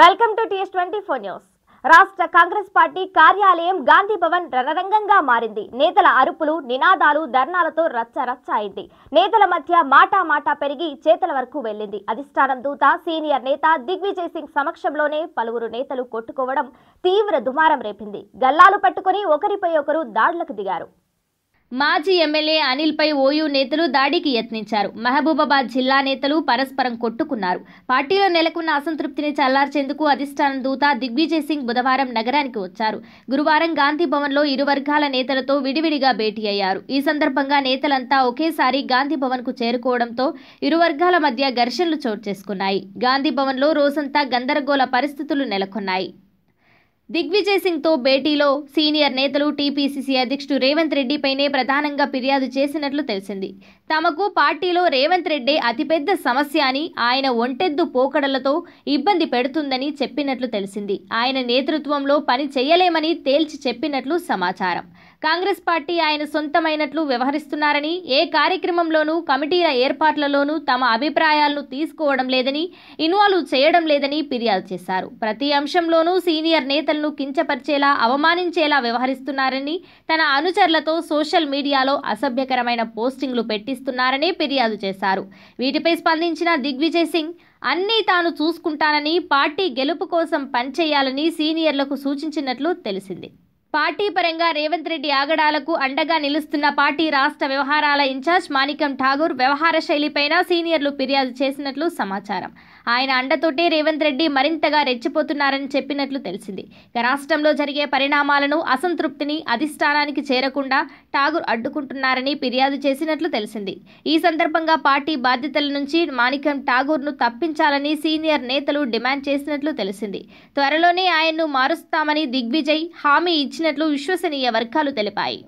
welcome to TS twenty four news రాష్ట్ర Congress party కార్యాలయం గాంధీ భవన్ రణరంగంగా మారింది నేతల అరుపులు నినాదాలు ధర్నాలతో రచ్చ రచ్చ అయింది నేతల మధ్య మాటా మాటా పెరిగి చేతల వరకు వెళ్లింది అధిష్టానం దూత సీనియర్ నేత దిగ్విజయ్ సింగ్ సమక్షంలోనే పలువురు నేతలు కొట్టుకోవడం తీవ్ర దుమారం రేపింది గల్లాలు పట్టుకుని ఒకరిపై ఒకరు దాడులకు దిగారు మాజీ ఎమ్మెల్యే అనిల్పై ఓయూ నేతలు దాడికి యత్నించారు మహబూబాబాద్ జిల్లా నేతలు పరస్పరం కొట్టుకున్నారు పార్టీలో నెలకొన్న అసంతృప్తిని చల్లార్చేందుకు అధిష్టానం దూత దిగ్విజయ్ సింగ్ బుధవారం నగరానికి వచ్చారు గురువారం గాంధీ భవన్లో ఇరు వర్గాల నేతలతో విడివిడిగా భేటీ అయ్యారు ఈ సందర్భంగా నేతలంతా ఒకేసారి గాంధీ భవన్కు చేరుకోవడంతో ఇరు వర్గాల మధ్య ఘర్షణలు చోటు చేసుకున్నాయి గాంధీ భవన్లో రోజంతా గందరగోళ పరిస్థితులు నెలకొన్నాయి దిగ్విజయ్ సింగ్ తో భేటీలో సీనియర్ నేతలు టీపీసీసీ అధ్యక్షుడు రేవంత్ రెడ్డిపైనే ప్రధానంగా ఫిర్యాదు చేసినట్లు తెలిసింది తమకు పార్టీలో రేవంత్ రెడ్డే అతిపెద్ద సమస్య అని ఆయన ఒంటెద్దు పోకడలతో ఇబ్బంది పెడుతుందని చెప్పినట్లు తెలిసింది ఆయన నేతృత్వంలో పని చేయలేమని తేల్చి చెప్పినట్లు సమాచారం కాంగ్రెస్ పార్టీ ఆయన సొంతమైనట్లు వ్యవహరిస్తున్నారని ఏ కార్యక్రమంలోనూ కమిటీల ఏర్పాట్లలోనూ తమ అభిప్రాయాలను తీసుకోవడం లేదని ఇన్వాల్వ్ చేయడం లేదని ఫిర్యాదు చేశారు ప్రతి అంశంలోనూ సీనియర్ నేతలను కించపరిచేలా అవమానించేలా వ్యవహరిస్తున్నారని తన అనుచరులతో సోషల్ మీడియాలో అసభ్యకరమైన పోస్టింగ్లు పెట్టిస్తున్నారని ఫిర్యాదు చేశారు వీటిపై స్పందించిన దిగ్విజయ్ సింగ్ అన్నీ తాను చూసుకుంటానని పార్టీ గెలుపు కోసం పనిచేయాలని సీనియర్లకు సూచించినట్లు తెలిసింది పార్టీ పరంగా రేవంత్ రెడ్డి ఆగడాలకు అండగా నిలుస్తున్న పార్టీ రాష్ట్ర వ్యవహారాల ఇన్ఛార్జ్ మాణికం ఠాగూర్ వ్యవహార శైలిపైన సీనియర్లు ఫిర్యాదు చేసినట్లు సమాచారం ఆయన అండతోటే రేవంత్ రెడ్డి మరింతగా రెచ్చిపోతున్నారని చెప్పినట్లు తెలిసింది రాష్ట్రంలో జరిగే పరిణామాలను అసంతృప్తిని అధిష్టానానికి చేరకుండా ఠాగూర్ అడ్డుకుంటున్నారని ఫిర్యాదు చేసినట్లు తెలిసింది ఈ సందర్భంగా పార్టీ బాధ్యతల నుంచి మాణికం ఠాగూర్ను తప్పించాలని సీనియర్ నేతలు డిమాండ్ చేసినట్లు తెలిసింది త్వరలోనే ఆయన్ను మారుస్తామని దిగ్విజయ్ హామీ ఇచ్చి ఇచ్చినట్లు విశ్వసనీయ వర్గాలు తెలిపాయి